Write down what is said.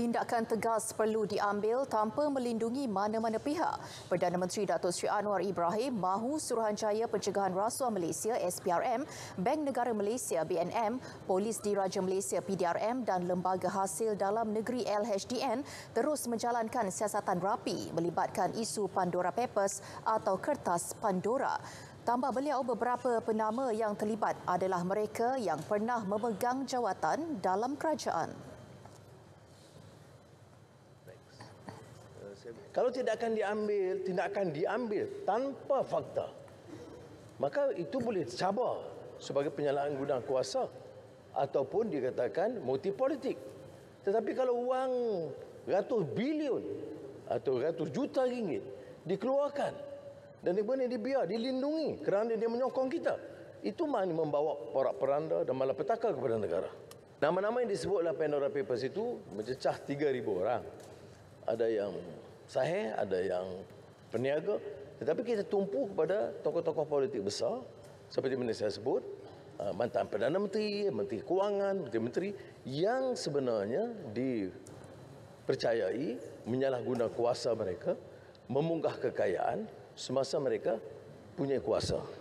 tindakan tegas perlu diambil tanpa melindungi mana-mana pihak. Perdana Menteri Datuk Seri Anwar Ibrahim mahu Suruhanjaya Pencegahan Rasuah Malaysia SPRM, Bank Negara Malaysia BNM, Polis Diraja Malaysia PDRM dan Lembaga Hasil Dalam Negeri LHDN terus menjalankan siasatan rapi melibatkan isu Pandora Papers atau kertas Pandora. Tambah beliau beberapa penama yang terlibat adalah mereka yang pernah memegang jawatan dalam kerajaan. Kalau tidak akan diambil, tidak akan diambil tanpa fakta. Maka itu boleh cabar sebagai penyalahan guna kuasa ataupun dikatakan motif politik. Tetapi kalau wang ratus bilion atau ratus juta ringgit dikeluarkan dan kemudian dibiar, dilindungi kerana dia menyokong kita. Itu mana membawa porak peranda dan malapetaka kepada negara. Nama-nama yang disebut dalam Pandora Papers itu mencecah 3,000 orang. Ada yang sahih, ada yang peniaga. Tetapi kita tumpu kepada tokoh-tokoh politik besar seperti mana saya sebut, uh, mantan Perdana Menteri, Menteri Kewangan, Menteri-Menteri yang sebenarnya dipercayai menyalahguna kuasa mereka, memunggah kekayaan semasa mereka punya kuasa.